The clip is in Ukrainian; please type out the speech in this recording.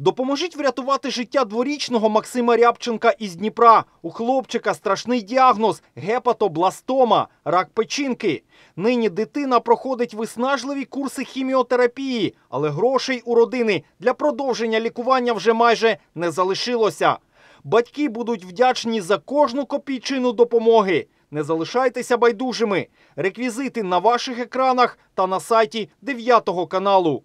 Допоможіть врятувати життя дворічного Максима Рябченка із Дніпра. У хлопчика страшний діагноз гепатобластома, рак печінки. Нині дитина проходить виснажливі курси хіміотерапії, але грошей у родини для продовження лікування вже майже не залишилося. Батьки будуть вдячні за кожну копійчину допомоги. Не залишайтеся байдужими. Реквізити на ваших екранах та на сайті 9 каналу.